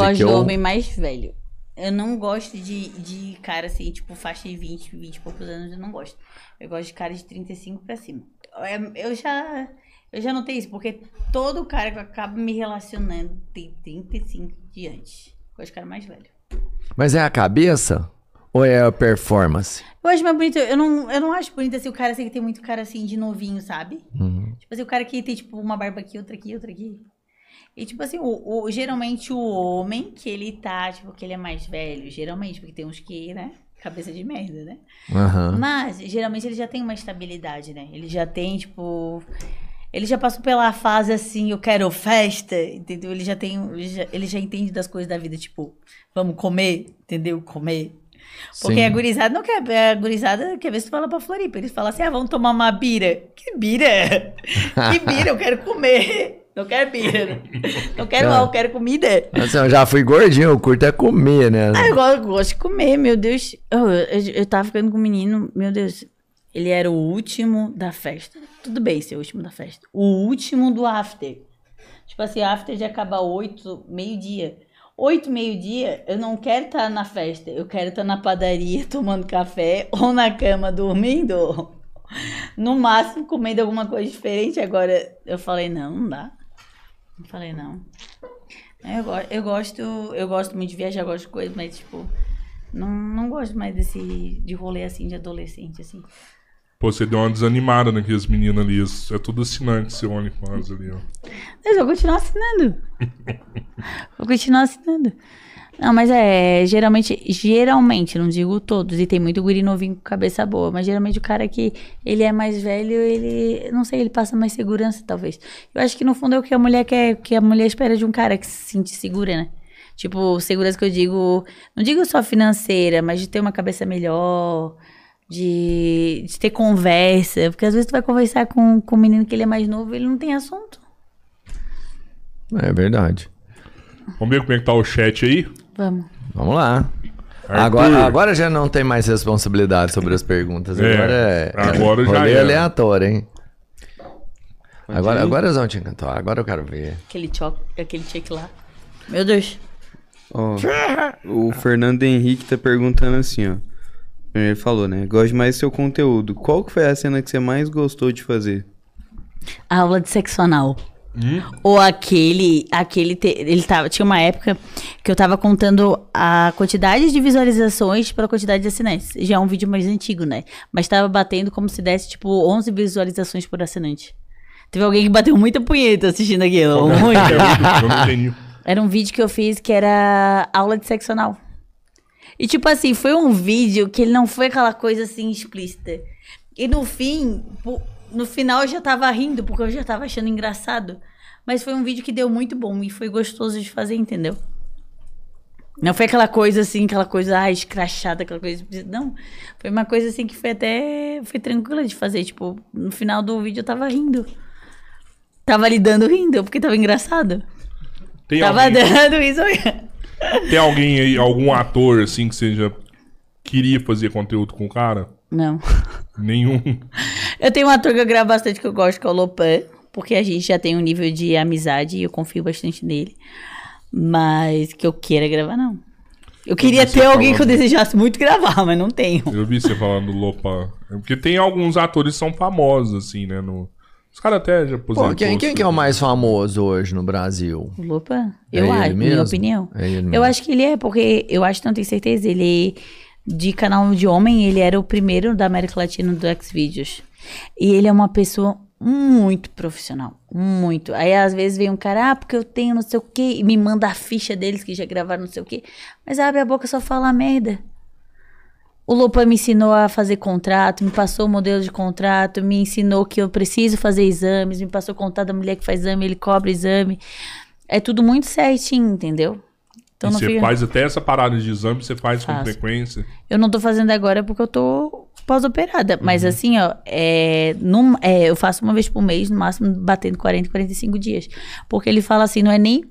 gosto de homem mais velho. Eu não gosto de, de cara assim, tipo, faixa de 20, 20 e poucos anos, eu não gosto. Eu gosto de cara de 35 pra cima. É, eu já. Eu já notei isso, porque todo cara que eu me relacionando tem 35 diante. Eu gosto de cara mais velho. Mas é a cabeça? Ou é a performance? Eu acho mais bonito. Eu não, eu não acho bonito assim, o cara assim, que tem muito cara assim de novinho, sabe? Uhum. Tipo assim, o cara que tem tipo uma barba aqui, outra aqui, outra aqui. E, tipo assim, o, o, geralmente o homem que ele tá, tipo, que ele é mais velho, geralmente, porque tem uns que, né? Cabeça de merda, né? Uhum. Mas, geralmente, ele já tem uma estabilidade, né? Ele já tem, tipo. Ele já passou pela fase assim, eu quero festa, entendeu? Ele já tem. Ele já, ele já entende das coisas da vida, tipo, vamos comer, entendeu? Comer. Porque Sim. a gurizada não quer. A gurizada quer ver se tu fala pra Floripa. Eles falam assim: ah, vamos tomar uma bira. Que bira? Que bira, eu quero comer. Não quero pira. Não quero não. álcool, quero comida. Assim, eu já fui gordinho, eu curto é comer, né? Ah, eu gosto, de comer, meu Deus. Eu, eu, eu tava ficando com um menino, meu Deus. Ele era o último da festa. Tudo bem ser o último da festa. O último do after. Tipo assim, after já acaba oito, meio-dia. Oito, meio-dia, eu não quero estar tá na festa. Eu quero estar tá na padaria tomando café ou na cama dormindo. No máximo comendo alguma coisa diferente. Agora eu falei, não, não dá falei, não. Eu, eu gosto, eu gosto muito de viajar, gosto de coisas, mas tipo, não, não gosto mais desse de rolê assim de adolescente, assim. Pô, você deu uma desanimada naqueles meninos ali. É tudo assinante seu OnlyFans ali, ó. Mas eu vou continuar assinando. vou continuar assinando. Não, mas é, geralmente, geralmente, não digo todos, e tem muito guri novinho com cabeça boa, mas geralmente o cara que ele é mais velho, ele, não sei, ele passa mais segurança, talvez. Eu acho que no fundo é o que a mulher quer, que a mulher espera de um cara que se sente segura, né? Tipo, segurança que eu digo, não digo só financeira, mas de ter uma cabeça melhor, de, de ter conversa, porque às vezes tu vai conversar com, com um menino que ele é mais novo, ele não tem assunto. É verdade. Vamos ver como é que tá o chat aí. Vamos. Vamos lá. Agora, agora já não tem mais responsabilidade sobre as perguntas. É, agora é, agora já é aleatório, hein? agora, é? agora eles vão te Agora eu quero ver. Aquele choque, aquele cheque lá. Meu Deus. o Fernando Henrique tá perguntando assim, ó. Ele falou, né? Gosto mais do seu conteúdo. Qual que foi a cena que você mais gostou de fazer? A aula de sexo anal. Hum? Ou aquele. aquele te, ele tava, tinha uma época que eu tava contando a quantidade de visualizações a quantidade de assinantes. Já é um vídeo mais antigo, né? Mas tava batendo como se desse, tipo, 11 visualizações por assinante. Teve alguém que bateu muita punheta assistindo aquilo. Muito. era um vídeo que eu fiz que era aula de anal. E, tipo assim, foi um vídeo que ele não foi aquela coisa assim explícita. E no fim no final eu já tava rindo, porque eu já tava achando engraçado. Mas foi um vídeo que deu muito bom e foi gostoso de fazer, entendeu? Não foi aquela coisa assim, aquela coisa ah, escrachada, aquela coisa. Não. Foi uma coisa assim que foi até. Foi tranquila de fazer. Tipo, no final do vídeo eu tava rindo. Tava lidando rindo, porque tava engraçado. Tem tava alguém... dando isso. Tem alguém aí, algum ator assim que seja. Queria fazer conteúdo com o cara? Não. Nenhum. Eu tenho um ator que eu gravo bastante que eu gosto, que é o Lopan, porque a gente já tem um nível de amizade e eu confio bastante nele. Mas que eu queira gravar, não. Eu queria ter alguém falando... que eu desejasse muito gravar, mas não tenho. Eu vi você falando Lopan. É porque tem alguns atores que são famosos, assim, né? No... Os caras até já puseram. Pô, quem, quem assim, que é o né? mais famoso hoje no Brasil? Lopan? É eu é acho, minha opinião. É eu acho que ele é, porque eu acho que não tenho certeza. Ele de canal de homem, ele era o primeiro da América Latina do Xvideos. E ele é uma pessoa muito profissional, muito. Aí às vezes vem um cara, ah, porque eu tenho não sei o quê, e me manda a ficha deles que já gravaram não sei o quê, mas abre a boca só fala merda. O Lupa me ensinou a fazer contrato, me passou o modelo de contrato, me ensinou que eu preciso fazer exames, me passou o contato da mulher que faz exame, ele cobra exame. É tudo muito certinho, entendeu? Então, você fica... faz até essa parada de exame, você faz Faço. com frequência? Eu não tô fazendo agora porque eu tô pós-operada. Uhum. Mas assim, ó, é, num, é, eu faço uma vez por mês, no máximo batendo 40, 45 dias. Porque ele fala assim, não é nem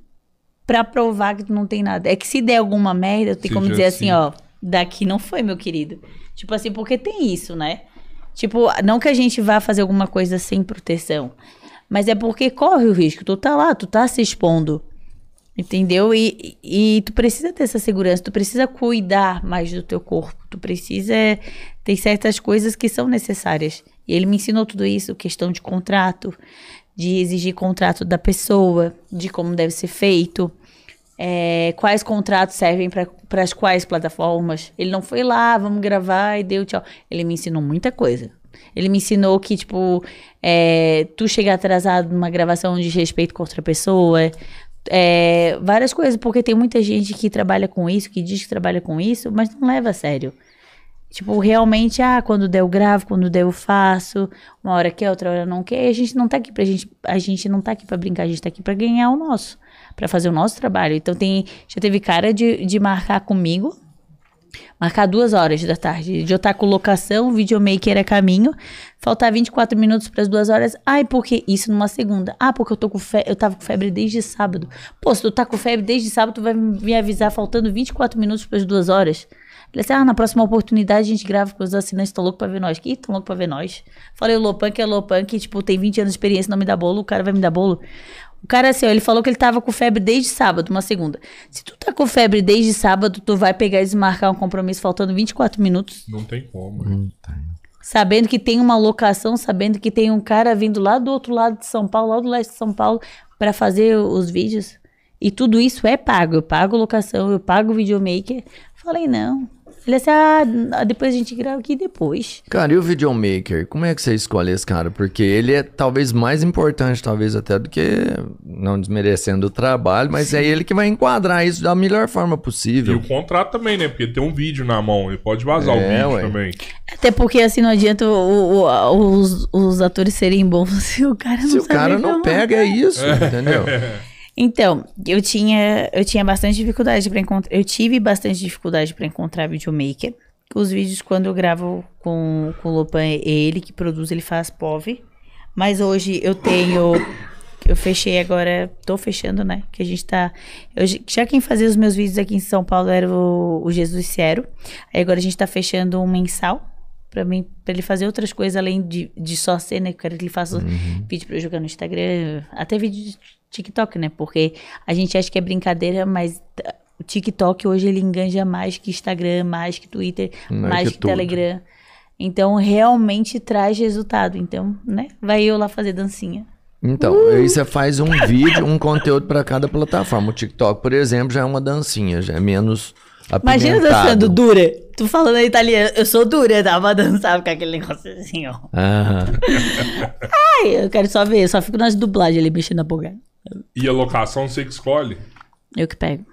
pra provar que não tem nada. É que se der alguma merda, eu tenho como dizer assim, assim, ó, daqui não foi, meu querido. Tipo assim, porque tem isso, né? Tipo, não que a gente vá fazer alguma coisa sem proteção. Mas é porque corre o risco. Tu tá lá, tu tá se expondo. Entendeu? E, e tu precisa ter essa segurança, tu precisa cuidar mais do teu corpo, tu precisa ter certas coisas que são necessárias. E ele me ensinou tudo isso, questão de contrato, de exigir contrato da pessoa, de como deve ser feito, é, quais contratos servem para as quais plataformas. Ele não foi lá, vamos gravar e deu tchau. Ele me ensinou muita coisa. Ele me ensinou que, tipo, é, tu chegar atrasado numa gravação de respeito com outra pessoa, é, várias coisas, porque tem muita gente que trabalha com isso, que diz que trabalha com isso, mas não leva a sério. Tipo, realmente, ah, quando der eu gravo, quando der eu faço, uma hora quer, outra hora não quer, e a gente não tá aqui pra gente, a gente não tá aqui pra brincar, a gente tá aqui pra ganhar o nosso, pra fazer o nosso trabalho. Então tem, já teve cara de, de marcar comigo, Marcar duas horas da tarde. De eu estar com locação, videomaker é caminho. Faltar 24 minutos para as duas horas. Ai, porque isso numa segunda. Ah, porque eu tô com fe... eu tava com febre desde sábado. Pô, se tu tá com febre desde sábado, tu vai me avisar faltando 24 minutos para as duas horas. Ele disse, ah, na próxima oportunidade a gente grava com os assinantes, tô louco pra ver nós. Que tão louco pra ver nós. Falei, o Lopan que é Lopan, que tipo, tem 20 anos de experiência, não me dá bolo, o cara vai me dar bolo. O cara assim, ó, ele falou que ele tava com febre desde sábado, uma segunda. Se tu tá com febre desde sábado, tu vai pegar e desmarcar um compromisso faltando 24 minutos. Não tem como. Não tem. Sabendo que tem uma locação, sabendo que tem um cara vindo lá do outro lado de São Paulo, lá do leste de São Paulo, para fazer os vídeos. E tudo isso é pago. Eu pago locação, eu pago videomaker. Falei, não, ele assim, ah, depois a gente grava aqui depois. Cara, e o videomaker? Como é que você escolhe esse cara? Porque ele é talvez mais importante, talvez até do que, não desmerecendo o trabalho, mas é Sim. é ele que vai enquadrar isso da melhor forma possível. E o contrato também, né? Porque tem um vídeo na mão, ele pode vazar é, o vídeo ué. também. Até porque, assim, não adianta o, o, os, os atores serem bons se o cara não Se o cara não pega, é isso, é. entendeu? É. Então, eu tinha, eu tinha bastante dificuldade para encontrar. Eu tive bastante dificuldade para encontrar videomaker. Os vídeos, quando eu gravo com, com o Lopan, é ele que produz, ele faz POV. Mas hoje eu tenho. Eu fechei agora, tô fechando, né? Que a gente tá. Eu, já quem fazia os meus vídeos aqui em São Paulo era o, o Jesus Cero. Aí agora a gente tá fechando um mensal para mim para ele fazer outras coisas além de, de só cena né? eu quero que ele faça uhum. vídeo para eu jogar no Instagram até vídeo de TikTok, né? Porque a gente acha que é brincadeira, mas uh, o TikTok hoje ele enganja mais que Instagram, mais que Twitter, mais, que, que Telegram. Então realmente traz resultado. Então, né? Vai eu lá fazer dancinha. Então, uh! aí você faz um vídeo, um conteúdo para cada plataforma. O TikTok, por exemplo, já é uma dancinha, já é menos apimentado. Imagina dançando dura. Tu falando em italiano, eu sou dura, pra dançar com aquele negócio assim, ó. Ah. Ai, eu quero só ver, eu só fico nas dublagens ali mexendo na boca. E a locação você que escolhe? Eu que pego.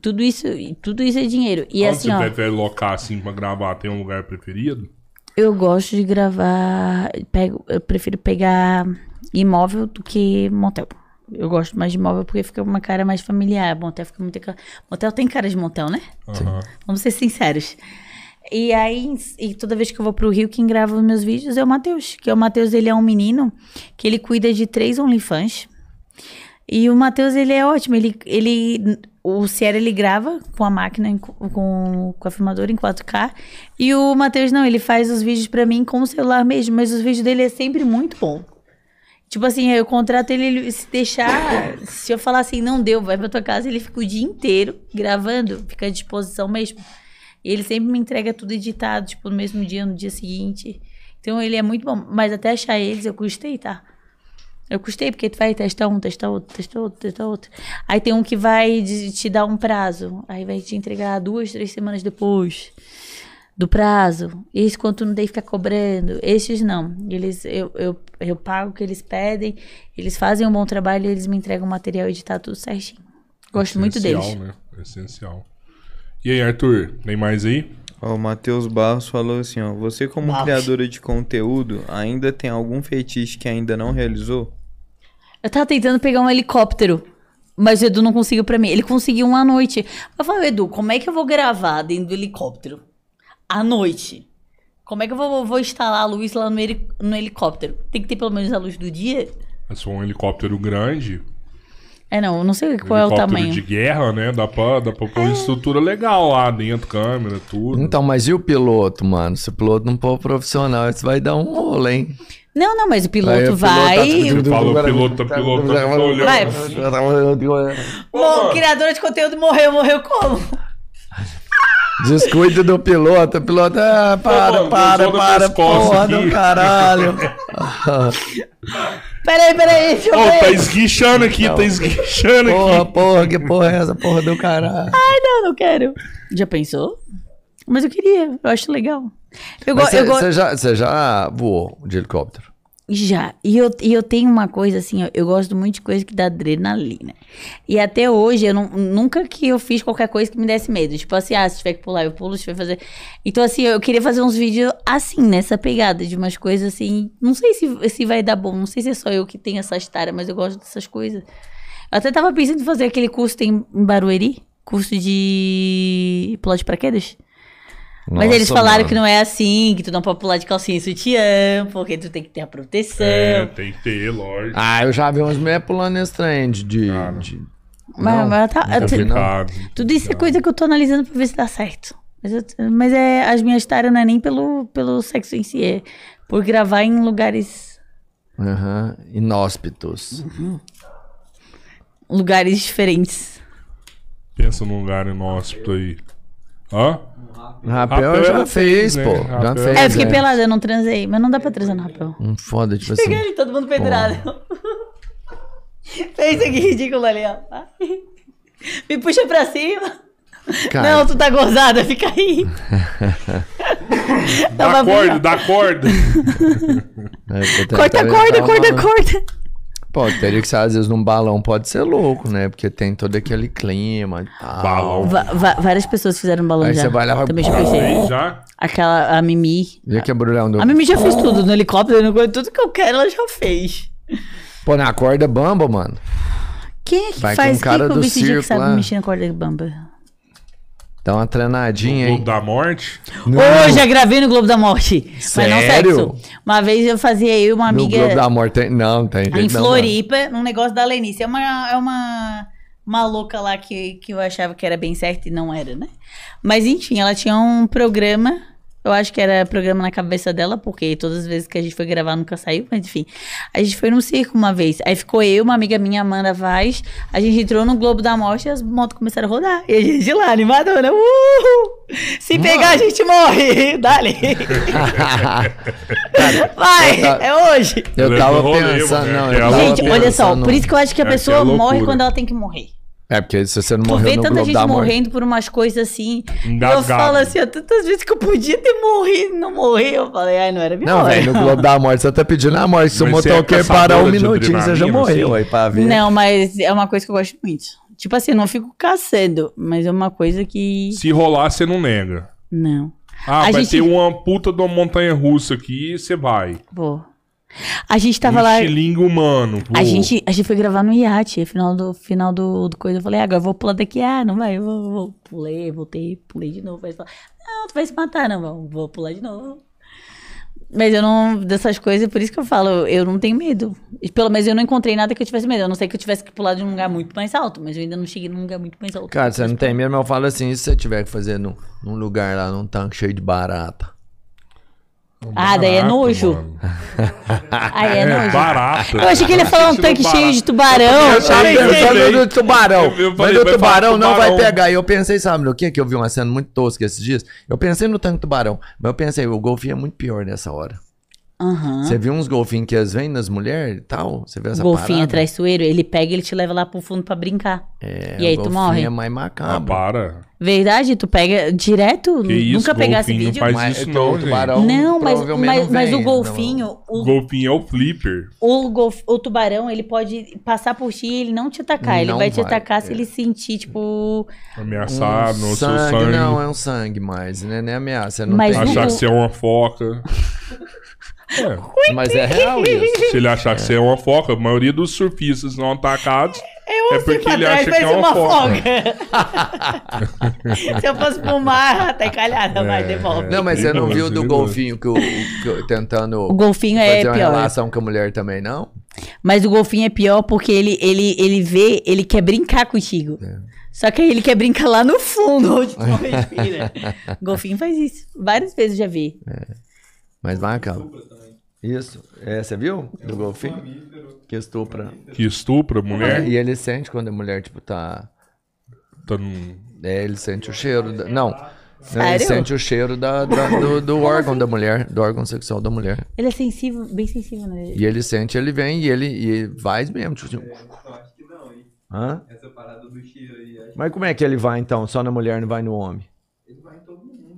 Tudo isso, tudo isso é dinheiro. E assim, você ó, prefere locar assim pra gravar? Tem um lugar preferido? Eu gosto de gravar. Pego, eu prefiro pegar imóvel do que motel. Eu gosto mais de imóvel porque fica uma cara mais familiar. Motel fica muito. Motel tem cara de motel, né? Uhum. Vamos ser sinceros. E aí, e toda vez que eu vou pro Rio, quem grava os meus vídeos é o Matheus. Que é o Matheus, ele é um menino que ele cuida de três OnlyFans. E o Matheus, ele é ótimo. Ele, ele, o Sierra, ele grava com a máquina, com, com a filmadora em 4K. E o Matheus, não, ele faz os vídeos para mim com o celular mesmo. Mas os vídeos dele é sempre muito bom. Tipo assim, eu contrato ele, ele se deixar. se eu falar assim, não deu, vai pra tua casa, ele fica o dia inteiro gravando, fica à disposição mesmo. E ele sempre me entrega tudo editado, tipo, no mesmo dia, no dia seguinte. Então ele é muito bom. Mas até achar eles, eu custei, tá? Eu custei, porque tu vai testar um, testar outro, testar outro, testar outro. Aí tem um que vai te dar um prazo. Aí vai te entregar duas, três semanas depois do prazo. Esse quanto não tem que ficar cobrando. esses não. Eles, eu, eu, eu pago o que eles pedem, eles fazem um bom trabalho eles me entregam o material editado tá tudo certinho. Gosto Essencial, muito deles. Né? Essencial. E aí, Arthur, tem mais aí? Ó, o Matheus Barros falou assim, ó. Você como Barros. criadora de conteúdo, ainda tem algum feitiço que ainda não realizou? Eu tava tentando pegar um helicóptero. Mas o Edu não conseguiu pra mim. Ele conseguiu uma à noite. Eu falei, Edu, como é que eu vou gravar dentro do helicóptero? À noite. Como é que eu vou, vou instalar a luz lá no, no helicóptero? Tem que ter pelo menos a luz do dia? É só um helicóptero grande. É, não, não sei qual é o tamanho. de guerra, né? Dá pra, dá pra pôr é. estrutura legal lá dentro, câmera, tudo. Então, mas e o piloto, mano? Se o piloto não for profissional, isso vai dar um rolo, hein? Não, não, mas o piloto Aí, vai. Ele falou, piloto, piloto, piloto. Vai. Tá Bom, tá é. criador de conteúdo morreu, morreu como? Descuido do piloto, piloto, ah, para, Pô, para, para, porra do caralho. peraí, peraí, Oh, tá esguichando aqui, tá não. tá esguichando porra, aqui. Porra, porra, que porra é essa, porra do caralho. Ai, não, não quero. Já pensou? Mas eu queria, eu acho legal. Eu você já, já voou de helicóptero? Já. E eu, e eu tenho uma coisa assim, ó, eu gosto muito de coisa que dá adrenalina. E até hoje, eu não, nunca que eu fiz qualquer coisa que me desse medo. Tipo assim, ah, se tiver que pular, eu pulo, se tiver que fazer. Então, assim, eu queria fazer uns vídeos assim, nessa pegada, de umas coisas assim. Não sei se, se vai dar bom, não sei se é só eu que tenho essa história, mas eu gosto dessas coisas. Eu até tava pensando em fazer aquele curso tem em Barueri curso de pular de paraquedas. Nossa, Mas eles falaram mano. que não é assim, que tu não pode pular de calcinha e sutiã, porque tu tem que ter a proteção. É, tem que ter, lógico. Ah, eu já vi umas mulheres pulando nesse trend de... de... Mas, não, mas tá, tu, tudo isso é coisa que eu tô analisando pra ver se dá certo. Mas, eu, mas é, as minhas taras não é nem pelo, pelo sexo em si, é por gravar em lugares... Uhum, inóspitos. Uhum. Lugares diferentes. Pensa num lugar inóspito aí. Hã? Rapel eu já, fiz, né? pô. Né? Já fez. É, fiquei pelada, eu não transei. Mas não dá pra transar no rapel. Um foda, tipo Peguei assim. Peguei todo mundo pedrado. fez aqui ridículo ali, ó. Me puxa pra cima. Cara. Não, tu tá gozada, fica aí. dá corda, é, dá corda. corta a corda, corta a corda. Pode, teria que ser às vezes num balão, pode ser louco, né? Porque tem todo aquele clima e tal. Balão. Va va várias pessoas fizeram balão Aí já. você vai lá, Também já pensei. Já? Aquela, a Mimi. Já que é do... A Mimi já fez tudo no helicóptero, no... tudo que eu quero ela já fez. Pô, na corda bamba, mano. Quem é que vai faz? cara Quem é que do circo, que sabe lá? mexer na corda bamba? Dá uma treinadinha aí. Globo da Morte? Ô, já gravei no Globo da Morte. Sério? Mas não sexo. Uma vez eu fazia eu e uma amiga. No Globo da Morte Não, tem. Em Floripa, não, num negócio da Lenice. É uma. É uma uma louca lá que, que eu achava que era bem certa e não era, né? Mas enfim, ela tinha um programa eu acho que era programa na cabeça dela, porque todas as vezes que a gente foi gravar nunca saiu, mas enfim. A gente foi no circo uma vez. Aí ficou eu, uma amiga minha, Amanda Vaz. A gente entrou no Globo da Morte e as motos começaram a rodar. E a gente lá, animadona. Uh! Se Mano. pegar, a gente morre. Dali. Vai, tava, é hoje. Eu tava pensando, não. Né? Eu tava gente, olha só, por isso que eu acho que a é pessoa é morre quando ela tem que morrer. É, porque se você não tu morreu vê no tanta gente morrendo por umas coisas assim. Engasgado. Eu falo assim, ó, tantas vezes que eu podia ter morrido, não morri. Eu falei, ai, não era minha Não, velho, no Globo da Morte, você tá pedindo a ah, morte. Se o motoqueiro parar um minutinho, você já morreu aí pra ver. Não, mas é uma coisa que eu gosto muito. Tipo assim, não fico caçando, mas é uma coisa que. Se rolar, você não nega. Não. Ah, a vai gente... ter uma puta de uma montanha russa aqui e você vai. Vou. A gente tava um lá. Estilingue humano. A gente, a gente foi gravar no iate, final do final do, do coisa. Eu falei, ah, agora eu vou pular daqui. Ah, não vai, eu vou, vou. Pulei, voltei, pulei de novo. Aí não, tu vai se matar, não, vou, vou pular de novo. Mas eu não. dessas coisas, por isso que eu falo, eu não tenho medo. Pelo menos eu não encontrei nada que eu tivesse medo. Eu não sei que eu tivesse que pular de um lugar muito mais alto, mas eu ainda não cheguei num lugar muito mais alto. Cara, você não tem medo, mas eu falo assim, se você tiver que fazer num, num lugar lá, num tanque cheio de barata? Um ah, daí é nojo. Aí é, é nojo. Barato. Eu achei que ele ia é. falar um tanque barato. cheio de tubarão. Eu falei, eu tubarão. mas o tubarão não vai pegar. E eu pensei, sabe no que que eu vi uma cena muito tosca esses dias? Eu pensei no tanque tubarão. Mas eu pensei, o golfinho é muito pior nessa hora. Uhum. Você viu uns golfinhos que as vêm nas mulheres e tal? Você viu essa Golfinho parada? é traiçoeiro, ele pega e ele te leva lá pro fundo pra brincar. É, e aí tu morre. é mais ah, macabro. Ah, para. Verdade? Tu pega direto? Que isso, nunca pegasse vídeo? Não faz isso, não, tubarão, Não, mas, mas, mas o né, golfinho. Não. O golfinho é o flipper. O, golf, o tubarão, ele pode passar por ti e ele não te atacar. Não ele vai, vai, te atacar é. se ele sentir, tipo. Ameaçado, um sangue, sangue. Não, é um sangue mais, né? Nem ameaça. Não mas tem... Achar que você é uma foca. é. Mas é real isso. Se ele achar é. que você é uma foca, a maioria dos surfistas não atacados eu é porque pra trás, ele acha que é uma folga. Se eu fosse pro mar, até calhada, é, mas devolve. Não, mas você não viu do golfinho que o, que tentando o golfinho é fazer é uma pior. relação com a mulher também, não? Mas o golfinho é pior porque ele, ele, ele vê, ele quer brincar contigo. É. Só que aí ele quer brincar lá no fundo, onde tu respira. o golfinho faz isso. Várias vezes eu já vi. É. Mas vai, calma. Isso. É, você viu? É do golfinho? Mamífero. Que estupra. Que estupra a mulher. E ele sente quando a mulher, tipo, tá. Tá num. É, ele sente o cheiro. Da... Não. Sério? Ele sente o cheiro da, da do, do órgão assim? da mulher, do órgão sexual da mulher. Ele é sensível, bem sensível, né? E ele sente, ele vem e ele, e ele vai mesmo. Tipo, assim, é, então, acho que não, hein? Hã? Essa parada do cheiro aí. Mas como é que ele vai então? Só na mulher, não vai no homem?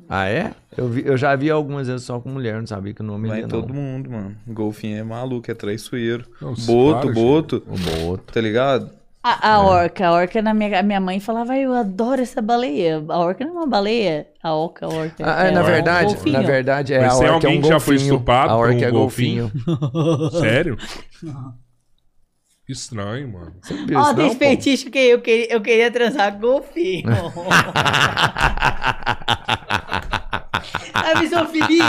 Ah, é? Eu, vi, eu já vi algumas vezes só com mulher, não sabia que o nome Vai ia, todo mundo, mano. Golfinho é maluco, é traiçoeiro. Nossa, boto, claro, boto. O boto. Tá ligado? A, a é. orca, a orca na minha, minha mãe falava, eu adoro essa baleia. A orca não é uma baleia, a orca, a orca. É ah, é, na verdade, um na é verdade é Mas a orca é alguém é um golfinho. já foi estupado a orca um é golfinho. golfinho. Sério? Não. Estranho, mano. Ó, oh, tem feitiço que eu queria, eu queria transar com golfinho A misofilia.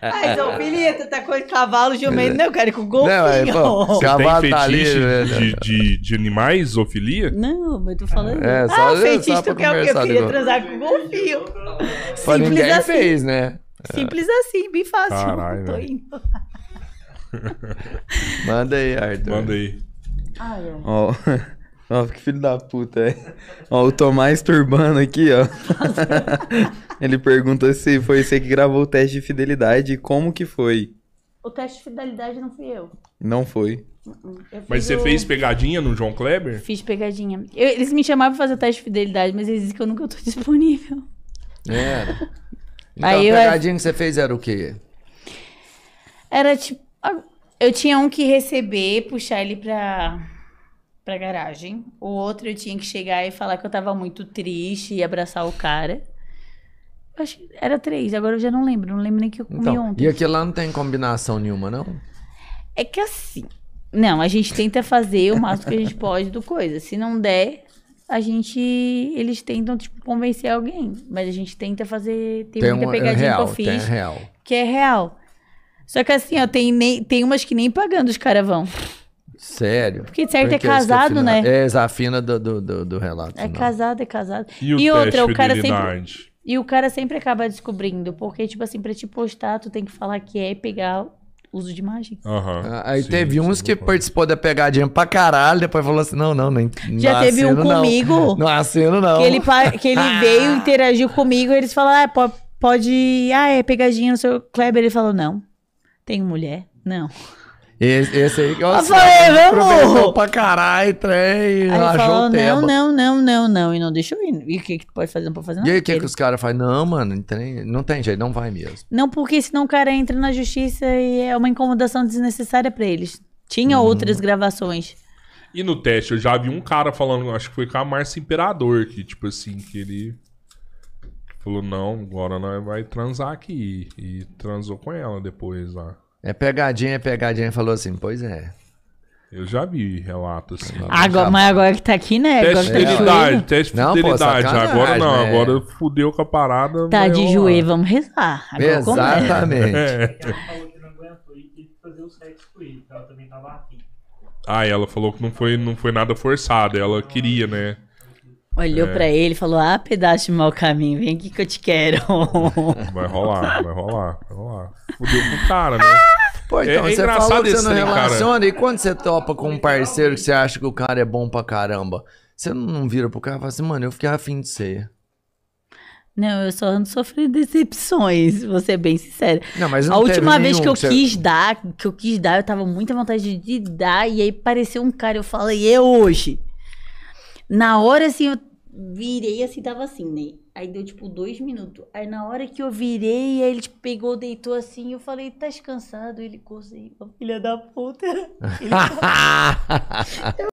A misofilia, tá com Cavalo, jumento. Não, eu quero ir com golfinho. Não, é, cavalo tem fetiche tá ali, né? de, de, de animais, zoofilia? Não, mas eu tô falando. É, ah, só, ah, feitiço, tu quer o quê? Eu queria transar com golfinho. Simples ninguém assim. fez, né? Simples assim, bem fácil. Caralho, tô indo. Manda aí, Arthur. Manda aí. Ó, ó, que filho da puta, é. Ó, o Tomás Turbano aqui, ó. Ele pergunta se foi você que gravou o teste de fidelidade e como que foi. O teste de fidelidade não fui eu. Não foi. Uh-uh. Mas você o- fez pegadinha no João Kleber? Fiz pegadinha. Eu- eles me chamavam pra fazer o teste de fidelidade, mas eles dizem que eu nunca tô disponível. É. Então, Aí a eu- pegadinha que você fez era o quê? Era tipo. Eu tinha um que receber, puxar ele pra, pra garagem. O outro eu tinha que chegar e falar que eu tava muito triste e abraçar o cara. Eu acho que era três, agora eu já não lembro. Não lembro nem que eu comi então, ontem. E aquilo lá não tem combinação nenhuma, não? É que assim. Não, a gente tenta fazer o máximo que a gente pode do coisa. Se não der, a gente. Eles tentam, tipo, convencer alguém. Mas a gente tenta fazer. Tem, tem muita um, é pegadinha é real, que eu fiz. Tem, é real. Que é real. Só que assim, ó, tem, nem, tem umas que nem pagando os caras vão. Sério. Porque certo é casado, né? É, desafina do, do, do, do relato. É não. casado, é casado. E, o outra, o cara sempre. E o cara sempre acaba descobrindo. Porque, tipo assim, pra te postar, tu tem que falar que é e pegar uso de imagem. Uhum. Aí sim, teve é uns que participou da pegadinha pra caralho, depois falou assim: não, não, nem. Já não teve assino, um comigo. Não, não assino, não. Que ele, que ele ah! veio, interagiu comigo, eles falaram: ah, pode, pode. Ah, é pegadinha no seu Kleber. Ele falou: não. Tem mulher? Não. Esse, esse aí, eu falei, né? vamos! pra caralho, trem, aí falou, não, não, não, não, não, e não deixa eu ir. E o que que pode fazer, não pode fazer nada. E aí, o que que os caras fazem? Não, mano, não tem, não tem jeito, não vai mesmo. Não, porque senão o cara entra na justiça e é uma incomodação desnecessária pra eles. Tinha hum. outras gravações. E no teste, eu já vi um cara falando, acho que foi com a Márcia Imperador, que tipo assim, que ele... Falou, não, agora nós vai transar aqui. E transou com ela depois lá. É pegadinha, é pegadinha. Falou assim, pois é. Eu já vi relatos assim. Agora, mas agora que tá aqui, né? Teste tá fidelidade, teste não, fidelidade. Pô, agora não, né? agora fudeu com a parada. Tá de joelho, vamos rezar. Agora Exatamente. É. Ela falou que não aguentou e teve que fazer o sexo com ele, porque ela também tava aqui. Ah, ela falou que não foi, não foi nada forçado, ela queria, né? Olhou é. para ele e falou: Ah, pedaço de mau caminho, vem aqui que eu te quero. Vai rolar, vai rolar, vai rolar. Fudeu pro cara, né? Pô, é, então, é, é você falou que você não relaciona, cara. e quando você topa com um parceiro que você acha que o cara é bom pra caramba, você não vira pro cara e fala assim, mano, eu fiquei afim de ser. Não, eu só ando sofrendo decepções, vou ser bem sincera. Não, mas não a última vez que eu que quis dar, que eu quis dar, eu tava muita vontade de dar, e aí apareceu um cara, e eu falei, é hoje. Na hora, assim, eu virei assim, tava assim, né? Aí deu tipo dois minutos. Aí na hora que eu virei, aí ele tipo, pegou, deitou assim, eu falei, tá descansado? Ele, gozei, filha da puta. Ele,